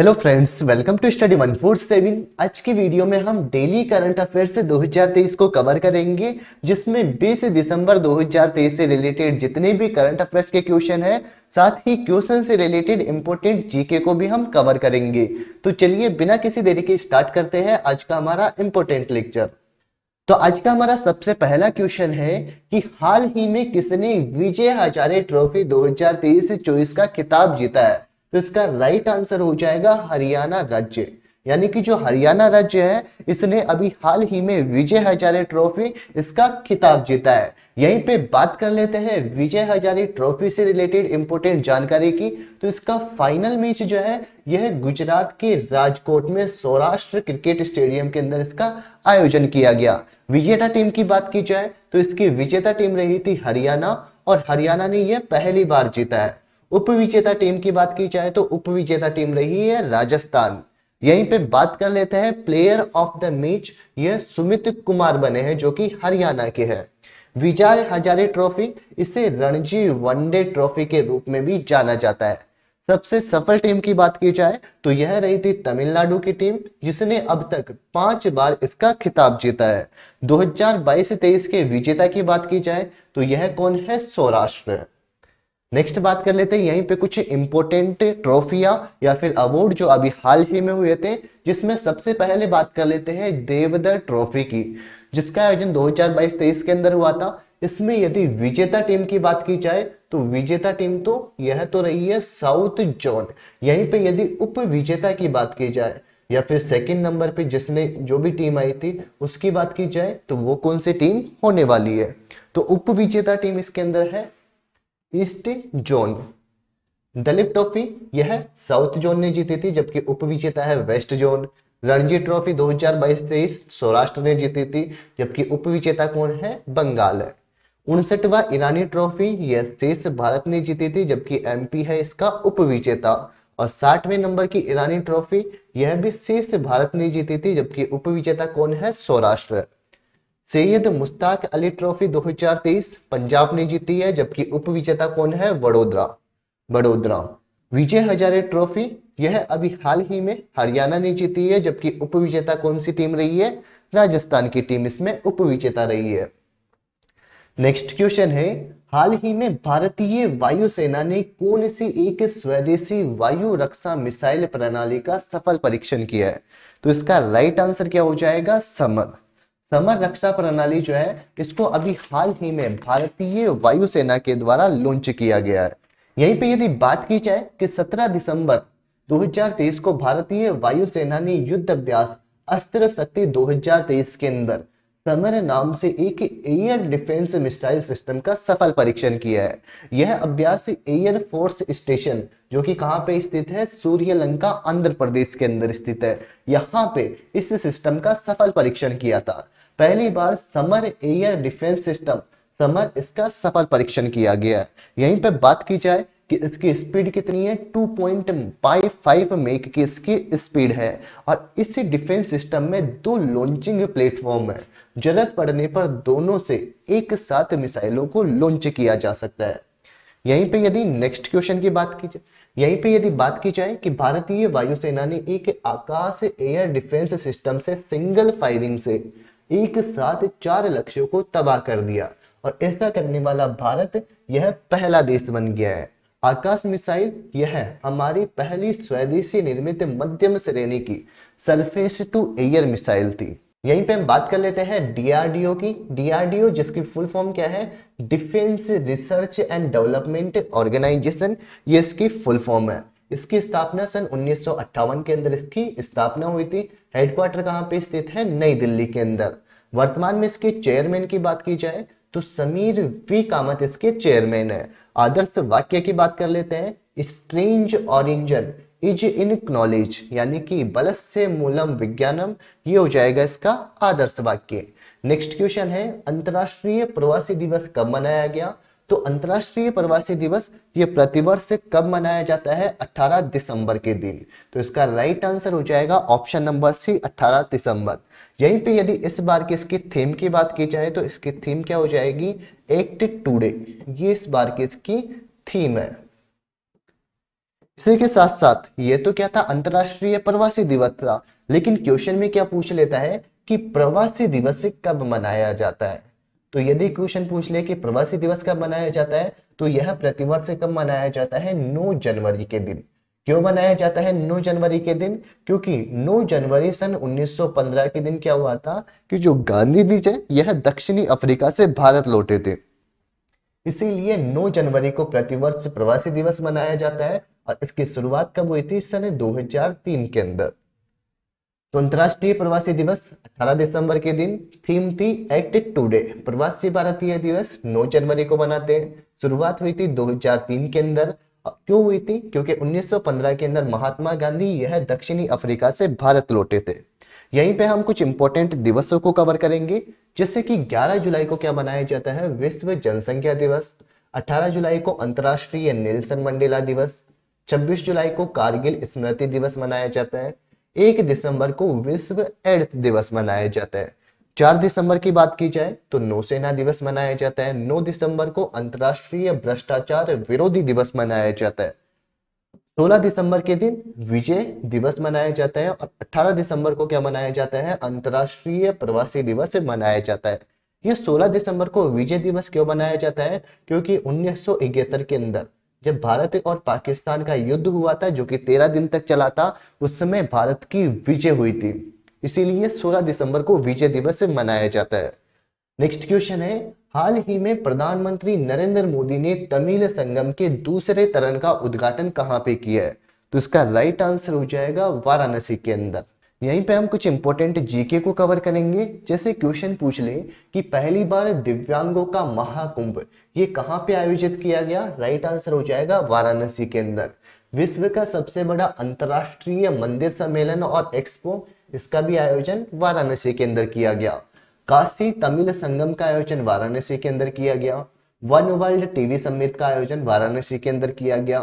Hello friends welcome to study one four seven आज की video में हम डेली करंट अफेयर से 2023 को कवर करेंगे जिसमें 20 दिसंबर 2023 से रिलेटेड जितने भी करंट अफेयर्स के क्वेश्चन हैं साथ ही क्वेश्चन से रिलेटेड इंपॉर्टेंट जीके को भी हम कवर करेंगे तो चलिए बिना किसी देरी के स्टार्ट करते हैं आज का हमारा इंपॉर्टेंट लेक्चर तो आज का हमारा सबसे पहला क्वेश्चन है कि हाल ही में किसने विजय हजारे ट्रॉफी दो हजार का खिताब जीता है तो इसका राइट आंसर हो जाएगा हरियाणा राज्य यानी कि जो हरियाणा राज्य है इसने अभी हाल ही में विजय हजारे ट्रॉफी इसका खिताब जीता है यहीं पे बात कर लेते हैं विजय हजारे ट्रॉफी से रिलेटेड इंपोर्टेंट जानकारी की तो इसका फाइनल मैच जो है यह गुजरात के राजकोट में सौराष्ट्र क्रिकेट स्टेडियम के अंदर इसका आयोजन किया गया विजेता टीम की बात की जाए तो इसकी विजेता टीम रही थी हरियाणा और हरियाणा ने यह पहली बार जीता है उपविजेता टीम की बात की जाए तो उपविजेता टीम रही है राजस्थान यहीं पे बात कर लेते हैं प्लेयर ऑफ द मैच ये सुमित कुमार बने हैं जो कि हरियाणा के हैं विजय हजारे ट्रॉफी इसे रणजी वनडे ट्रॉफी के रूप में भी जाना जाता है सबसे सफल टीम की बात की जाए तो यह रही थी तमिलनाडु की टीम जिसने अब तक पांच बार इसका खिताब जीता है 2022-23 के विजेता की बात की जाए तो यह कौन है सौराष्ट्र नेक्स्ट बात कर लेते हैं यहीं पे कुछ इंपोर्टेंट ट्रॉफिया या फिर अवार्ड जो अभी हाल ही में हुए थे जिसमें सबसे पहले बात कर लेते हैं देवदर ट्रॉफी की जिसका आयोजन 2022-23 के अंदर हुआ था इसमें यदि विजेता टीम की बात की जाए तो विजेता टीम तो यह तो रही है साउथ जोन यहीं पे यदि उप विजेता की बात की जाए या फिर सेकेंड नंबर पे जिसने जो भी टीम आई थी उसकी बात की जाए तो वो कौन सी टीम होने वाली है तो उप विजेता टीम इसके अंदर है ईस्ट जोन दलीप ट्रॉफी यह साउथ जोन ने जीती थी जबकि उपविजेता है west zone Ranji trophy 2022-23 Saurashtra ने जीती थी जबकि उपविजेता कौन है बंगाल है उनसठवा ईरानी ट्रॉफी यह शीर्ष भारत ने जीती थी जबकि एमपी है इसका उपविजेता और साठवें नंबर की ईरानी ट्रॉफी यह भी शीर्ष भारत ने जीती थी जबकि उपविजेता कौन है सौराष्ट्र सैयद मुश्ताक अली ट्रॉफी 2023 पंजाब ने जीती है जबकि उप विजेता कौन है वडोदरा वडोदरा विजय हजारे ट्रॉफी यह अभी हाल ही में हरियाणा ने जीती है जबकि उप विजेता कौन सी टीम रही है राजस्थान की टीम इसमें उप विजेता रही है नेक्स्ट क्वेश्चन है हाल ही में भारतीय वायुसेना ने कौन सी एक स्वदेशी वायु रक्षा मिसाइल प्रणाली का सफल परीक्षण किया है तो इसका राइट आंसर क्या हो जाएगा समर समर रक्षा प्रणाली जो है इसको अभी हाल ही में भारतीय वायुसेना के द्वारा लॉन्च किया गया है यहीं पे यदि बात की जाए कि 17 दिसंबर 2023 को भारतीय वायुसेना ने युद्ध अभ्यास अस्त्र शक्ति 2023 के अंदर समर नाम से एक एयर डिफेंस मिसाइल सिस्टम का सफल परीक्षण किया है यह अभ्यास एयर फोर्स स्टेशन जो कि कहाँ पे स्थित है सूर्यलंका आंध्र प्रदेश के अंदर स्थित है यहाँ पे इस सिस्टम का सफल परीक्षण किया था पहली बार Samar air defence system Samar इसका सफल परीक्षण किया गया यहीं पर बात की जाए कि इसकी स्पीड कितनी है 2.55 मेक की इसकी स्पीड है और इसी डिफेंस सिस्टम में दो लॉन्चिंग प्लेटफॉर्म है जरूरत पड़ने पर दोनों से एक साथ मिसाइलों को लॉन्च किया जा सकता है यहीं पे यदि नेक्स्ट क्वेश्चन की बात की जाए यहीं पे यदि बात की जाए कि भारतीय वायुसेना ने एक आकाश एयर डिफेंस सिस्टम से सिंगल फायरिंग से एक साथ चार लक्ष्यों को तबाह कर दिया और ऐसा करने वाला भारत यह पहला देश बन गया है आकाश मिसाइल यह हमारी पहली स्वदेशी निर्मित मध्यम श्रेणी की सरफेस टू एयर मिसाइल थी यहीं पे हम बात कर लेते हैं डीआरडीओ की डीआरडीओ जिसकी फुल फॉर्म क्या है defence research and development organisation ये इसकी फुल फॉर्म है इसकी स्थापना सन उन्नीस के अंदर इसकी स्थापना हुई थी हेडक्वार्टर कहाँ पे स्थित है नई दिल्ली के अंदर वर्तमान में इसके चेयरमैन की बात की जाए तो समीर वी कामत इसके चेयरमैन है आदर्श वाक्य की बात कर लेते हैं strange origin is in knowledge यानी कि बलस से मूलम विज्ञानम ये हो जाएगा इसका आदर्श वाक्य नेक्स्ट क्वेश्चन है अंतर्राष्ट्रीय प्रवासी दिवस कब मनाया गया तो अंतर्राष्ट्रीय प्रवासी दिवस ये प्रतिवर्ष कब मनाया जाता है 18 दिसंबर के दिन तो इसका राइट आंसर हो जाएगा ऑप्शन नंबर सी 18 दिसंबर यहीं पे यदि इस बार की इसकी थीम की बात की जाए तो इसकी थीम क्या हो जाएगी एक्ट टूडे ये इस बार की इसकी थीम है इसी के साथ साथ ये तो क्या था अंतर्राष्ट्रीय प्रवासी दिवस था लेकिन क्वेश्चन में क्या पूछ लेता है कि प्रवासी दिवस कब मनाया जाता है तो यदि क्वेश्चन पूछ ले कि प्रवासी दिवस कब मनाया जाता है तो यह प्रतिवर्ष कब मनाया जाता है 9 जनवरी के दिन क्यों मनाया जाता है 9 जनवरी के दिन क्योंकि 9 जनवरी सन 1915 के दिन क्या हुआ था कि जो गांधी जी थे यह दक्षिणी अफ्रीका से भारत लौटे थे इसीलिए 9 जनवरी को प्रतिवर्ष प्रवासी दिवस मनाया जाता है और इसकी शुरुआत कब हुई थी सन दो के अंदर तो अंतर्राष्ट्रीय प्रवासी दिवस 18 दिसंबर के दिन थीम थी एक्ट टूडे प्रवासी भारतीय दिवस 9 जनवरी को मनाते हैं शुरुआत हुई थी 2003 के अंदर क्यों हुई थी क्योंकि 1915 के अंदर महात्मा गांधी यह दक्षिणी अफ्रीका से भारत लौटे थे यहीं पे हम कुछ इंपॉर्टेंट दिवसों को कवर करेंगे जैसे कि 11 जुलाई को क्या मनाया जाता है विश्व जनसंख्या दिवस 18 जुलाई को अंतर्राष्ट्रीय नेल्सन मंडेला दिवस 26 जुलाई को कारगिल स्मृति दिवस मनाया जाता है एक दिसंबर को विश्व एड्स दिवस मनाया जाता है चार दिसंबर की बात की जाए तो नौसेना दिवस मनाया जाता है नौ दिसंबर को अंतर्राष्ट्रीय भ्रष्टाचार विरोधी दिवस मनाया जाता है सोलह दिसंबर के दिन विजय दिवस मनाया जाता है और अठारह दिसंबर को क्या मनाया जाता है अंतर्राष्ट्रीय प्रवासी दिवस मनाया जाता है यह सोलह दिसंबर को विजय दिवस क्यों मनाया जाता है क्योंकि उन्नीस के अंदर जब भारत और पाकिस्तान का युद्ध हुआ था जो कि तेरह दिन तक चला था उस समय भारत की विजय हुई थी इसीलिए 16 दिसंबर को विजय दिवस मनाया जाता है नेक्स्ट क्वेश्चन है हाल ही में प्रधानमंत्री नरेंद्र मोदी ने तमिल संगम के दूसरे तरण का उद्घाटन कहाँ पे किया है तो इसका राइट आंसर हो जाएगा वाराणसी के अंदर यहीं पे हम कुछ इंपॉर्टेंट जीके को कवर करेंगे जैसे क्वेश्चन पूछ ले कि पहली बार दिव्यांगों का महाकुंभ ये कहाँ पे आयोजित किया गया राइट आंसर हो जाएगा वाराणसी के अंदर विश्व का सबसे बड़ा अंतरराष्ट्रीय मंदिर सम्मेलन और एक्सपो इसका भी आयोजन वाराणसी के अंदर किया गया काशी तमिल संगम का आयोजन वाराणसी के अंदर किया गया वन वर्ल्ड टीवी समिट का आयोजन वाराणसी के अंदर किया गया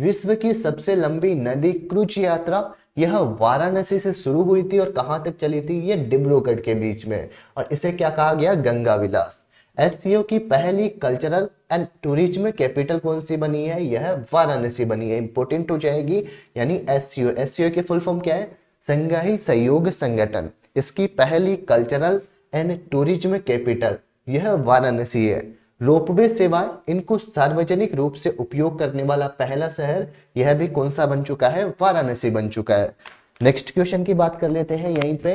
विश्व की सबसे लंबी नदी क्रूज यात्रा यह वाराणसी से शुरू हुई थी और कहां तक चली थी यह डिब्रूगढ़ के बीच में और इसे क्या कहा गया गंगा विलास एस की पहली कल्चरल एंड टूरिज्म कैपिटल कौन सी बनी है यह वाराणसी बनी है इंपोर्टेंट हो तो जाएगी यानी एस सी की फुल फॉर्म क्या है संघाई सहयोग संगठन इसकी पहली कल्चरल एंड टूरिज्म कैपिटल यह वाराणसी है रोपवे सेवाएं इनको सार्वजनिक रूप से उपयोग करने वाला पहला शहर यह भी कौन सा बन चुका है वाराणसी बन चुका है नेक्स्ट क्वेश्चन की बात कर लेते हैं यहीं पे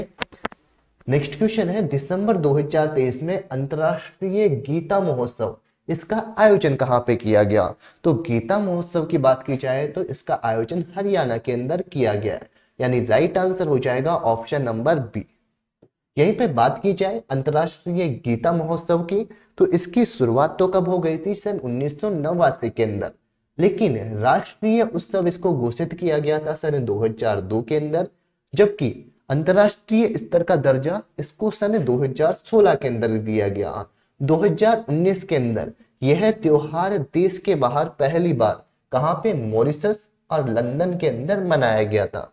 नेक्स्ट क्वेश्चन है दिसंबर 2023 में अंतर्राष्ट्रीय गीता महोत्सव इसका आयोजन कहाँ पे किया गया तो गीता महोत्सव की बात की जाए तो इसका आयोजन हरियाणा के अंदर किया गया यानी राइट आंसर हो जाएगा ऑप्शन नंबर बी यहीं पे बात की जाए अंतर्राष्ट्रीय गीता महोत्सव की तो इसकी शुरुआत तो कब हो गई थी सन उन्नीस के अंदर लेकिन राष्ट्रीय उत्सव इसको घोषित किया गया था सन 2002 के अंदर जबकि अंतर्राष्ट्रीय स्तर का दर्जा इसको सन 2016 के अंदर दिया गया 2019 के अंदर यह त्योहार देश के बाहर पहली बार कहां पे मॉरिसस और लंदन के अंदर मनाया गया था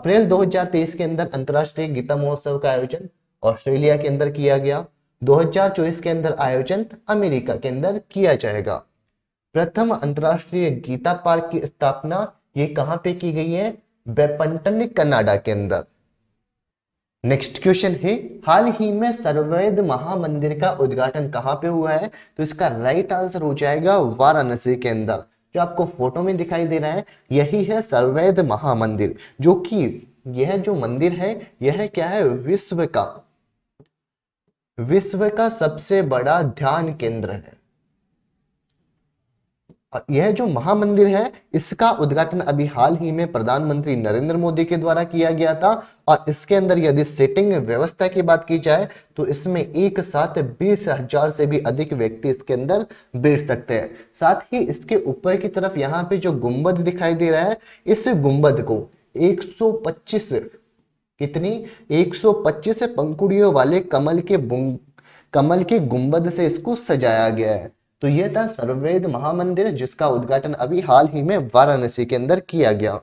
अप्रैल 2023 के अंदर अंतर्राष्ट्रीय गीता महोत्सव का आयोजन ऑस्ट्रेलिया के अंदर किया गया 2024 के अंदर आयोजन अमेरिका के अंदर किया जाएगा प्रथम अंतरराष्ट्रीय गीता पार्क की स्थापना ये कहां पे की गई है बेपंटन कनाडा के अंदर नेक्स्ट क्वेश्चन है हाल ही में सर्वेद महामंदिर का उद्घाटन कहां पे हुआ है तो इसका राइट आंसर हो जाएगा वाराणसी के अंदर जो आपको फोटो में दिखाई दे रहा है यही है सर्वेद महामंदिर जो कि यह जो मंदिर है यह क्या है विश्व का विश्व का सबसे बड़ा ध्यान केंद्र है और यह जो महामंदिर है इसका उद्घाटन अभी हाल ही में प्रधानमंत्री नरेंद्र मोदी के द्वारा किया गया था और इसके अंदर यदि सेटिंग व्यवस्था की बात की जाए तो इसमें एक साथ बीस हजार से भी अधिक व्यक्ति इसके अंदर बैठ सकते हैं साथ ही इसके ऊपर की तरफ यहाँ पे जो गुंबद दिखाई दे रहा है इस गुंबद को 125 कितनी 125 पंखुड़ियों वाले कमल के कमल के गुंबद से इसको सजाया गया है तो यह था सर्ववेद महामंदिर जिसका उद्घाटन अभी हाल ही में वाराणसी के अंदर किया गया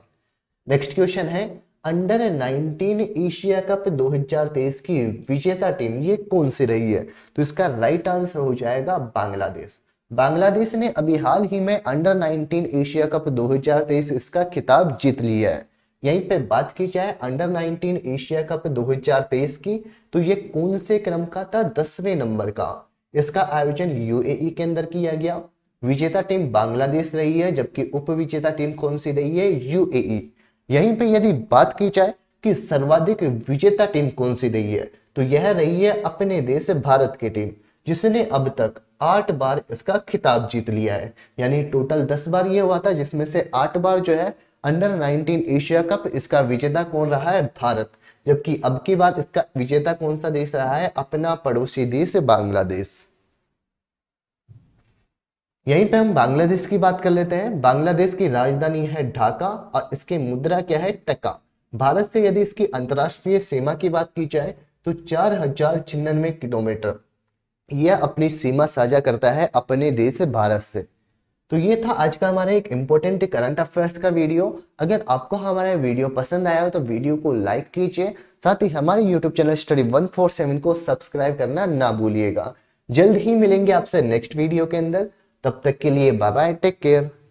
नेक्स्ट क्वेश्चन है अंडर 19 एशिया कप 2023 की विजेता टीम ये कौन सी रही है तो इसका राइट आंसर हो जाएगा बांग्लादेश बांग्लादेश ने अभी हाल ही में अंडर 19 एशिया कप 2023 इसका खिताब जीत लिया है यहीं पे बात की जाए अंडर 19 एशिया कप 2023 की तो ये कौन से क्रम का था दसवें नंबर का इसका आयोजन यूएई e के अंदर किया गया विजेता टीम बांग्लादेश रही है जबकि उप विजेता टीम कौन सी रही है यूएई e। यहीं पे यदि बात की जाए कि सर्वाधिक विजेता टीम कौन सी रही है तो यह रही है अपने देश भारत की टीम जिसने अब तक आठ बार इसका खिताब जीत लिया है यानी टोटल दस बार यह हुआ था जिसमें से आठ बार जो है अंडर 19 एशिया कप इसका विजेता कौन रहा है भारत जबकि अब की बात इसका विजेता कौन सा देश रहा है अपना पड़ोसी देश बांग्लादेश यहीं पे हम बांग्लादेश की बात कर लेते हैं बांग्लादेश की राजधानी है ढाका और इसकी मुद्रा क्या है टका भारत से यदि इसकी अंतर्राष्ट्रीय सीमा की बात की जाए तो चार हजार छिन्नवे किलोमीटर यह अपनी सीमा साझा करता है अपने देश भारत से तो ये था आज का हमारा एक इम्पोर्टेंट करंट अफेयर्स का वीडियो अगर आपको हमारा वीडियो पसंद आया हो तो वीडियो को लाइक कीजिए साथ ही हमारे YouTube channel study one four seven को सब्सक्राइब करना ना भूलिएगा जल्द ही मिलेंगे आपसे नेक्स्ट वीडियो के अंदर तब तक के लिए बाय बाय टेक केयर